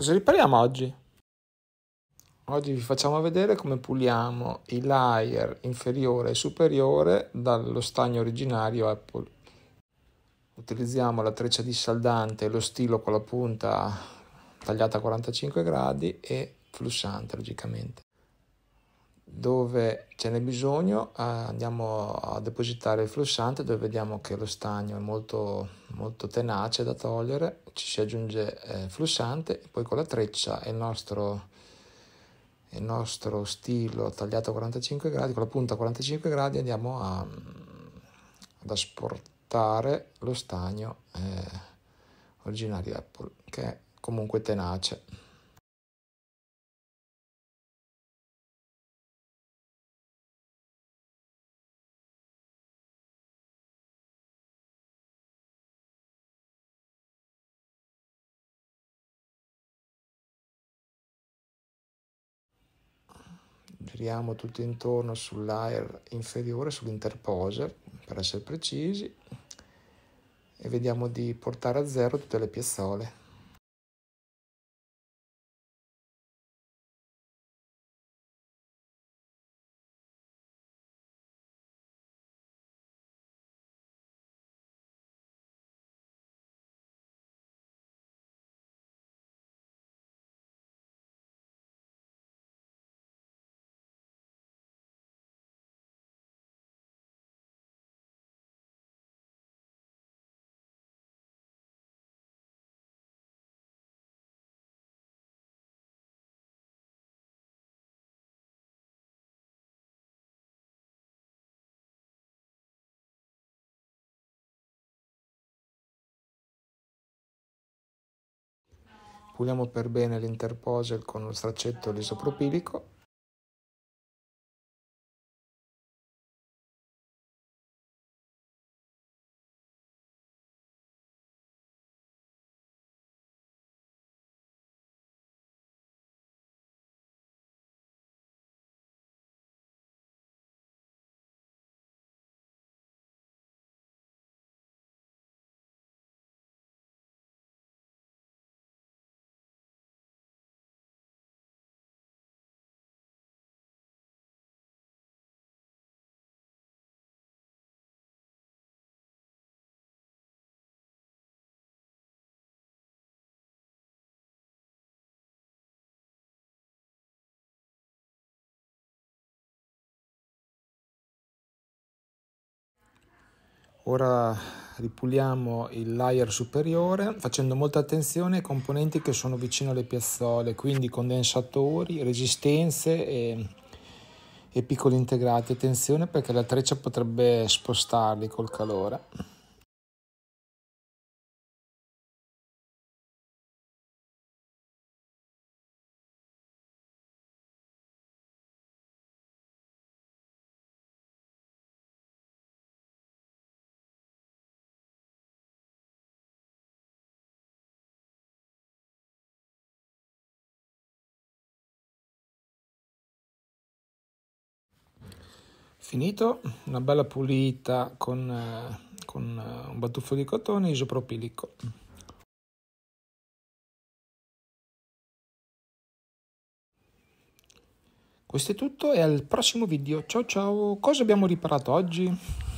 Cosa ripariamo oggi? Oggi vi facciamo vedere come puliamo i layer inferiore e superiore dallo stagno originario Apple. Utilizziamo la treccia dissaldante e lo stilo con la punta tagliata a 45 gradi e flussante logicamente dove ce n'è bisogno ah, andiamo a depositare il flussante dove vediamo che lo stagno è molto, molto tenace da togliere, ci si aggiunge eh, il flussante, poi con la treccia e il nostro, il nostro stilo tagliato a 45 gradi, con la punta a 45 gradi andiamo a, mm, ad asportare lo stagno eh, originario Apple che è comunque tenace. giriamo tutto intorno sull'air inferiore, sull'interposer per essere precisi e vediamo di portare a zero tutte le piazzole. Puliamo per bene l'interposel con lo straccetto lisopropilico Ora ripuliamo il layer superiore facendo molta attenzione ai componenti che sono vicino alle piazzole, quindi condensatori, resistenze e, e piccoli integrati. Attenzione perché la treccia potrebbe spostarli col calore. Finito, una bella pulita con, eh, con eh, un batuffo di cotone isopropilico. Questo è tutto e al prossimo video. Ciao ciao, cosa abbiamo riparato oggi?